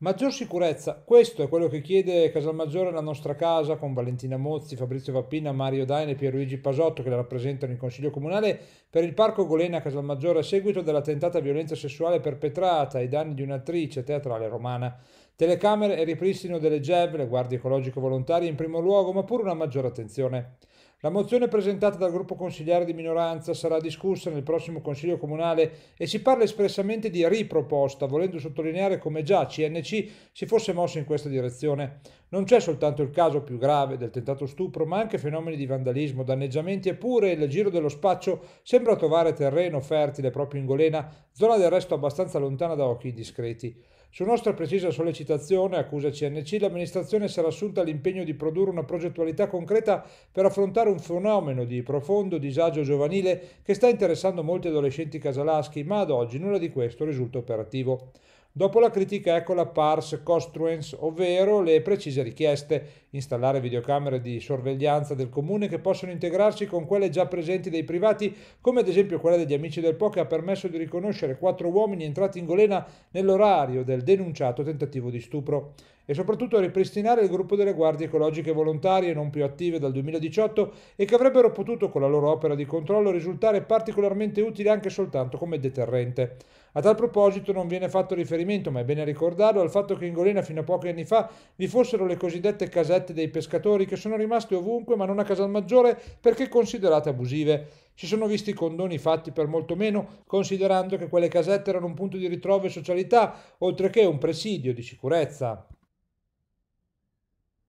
Maggior sicurezza, questo è quello che chiede Casalmaggiore la nostra casa con Valentina Mozzi, Fabrizio Vappina, Mario Daine e Pierluigi Pasotto che la rappresentano in Consiglio Comunale per il Parco Golena Casalmaggiore a seguito della tentata violenza sessuale perpetrata ai danni di un'attrice teatrale romana. Telecamere e ripristino delle GEV, le guardie ecologico volontarie in primo luogo, ma pure una maggiore attenzione. La mozione presentata dal gruppo consigliare di minoranza sarà discussa nel prossimo Consiglio Comunale e si parla espressamente di riproposta, volendo sottolineare come già CNC si fosse mosso in questa direzione. Non c'è soltanto il caso più grave del tentato stupro, ma anche fenomeni di vandalismo, danneggiamenti, eppure il giro dello spaccio sembra trovare terreno fertile proprio in Golena, zona del resto abbastanza lontana da occhi discreti. Su nostra precisa sollecitazione, accusa CNC, l'amministrazione sarà assunta l'impegno di produrre una progettualità concreta per affrontare un fenomeno di profondo disagio giovanile che sta interessando molti adolescenti casalaschi, ma ad oggi nulla di questo risulta operativo. Dopo la critica ecco la pars costruens, ovvero le precise richieste, installare videocamere di sorveglianza del comune che possono integrarsi con quelle già presenti dei privati, come ad esempio quella degli amici del Po che ha permesso di riconoscere quattro uomini entrati in Golena nell'orario del denunciato tentativo di stupro e soprattutto ripristinare il gruppo delle guardie ecologiche volontarie non più attive dal 2018 e che avrebbero potuto con la loro opera di controllo risultare particolarmente utili anche soltanto come deterrente. A tal proposito non viene fatto riferimento, ma è bene ricordarlo, al fatto che in Golena fino a pochi anni fa vi fossero le cosiddette casette dei pescatori che sono rimaste ovunque ma non a Casalmaggiore perché considerate abusive. Si sono visti condoni fatti per molto meno, considerando che quelle casette erano un punto di ritrovo e socialità, oltre che un presidio di sicurezza.